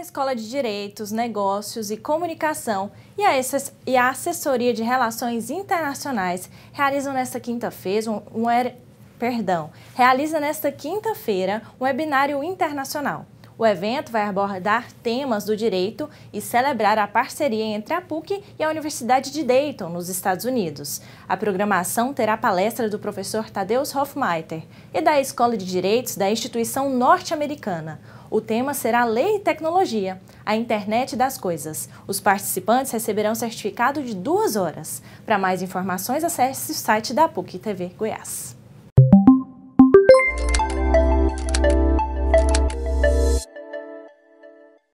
a Escola de Direitos, Negócios e Comunicação e a, e a Assessoria de Relações Internacionais realizam nesta quinta-feira um, um, perdão, realiza nesta quinta-feira um webinário internacional. O evento vai abordar temas do direito e celebrar a parceria entre a PUC e a Universidade de Dayton, nos Estados Unidos. A programação terá palestra do professor Tadeus Hofmeiter e da Escola de Direitos da instituição norte-americana. O tema será Lei e Tecnologia, a internet das coisas. Os participantes receberão certificado de duas horas. Para mais informações, acesse o site da PUC TV Goiás.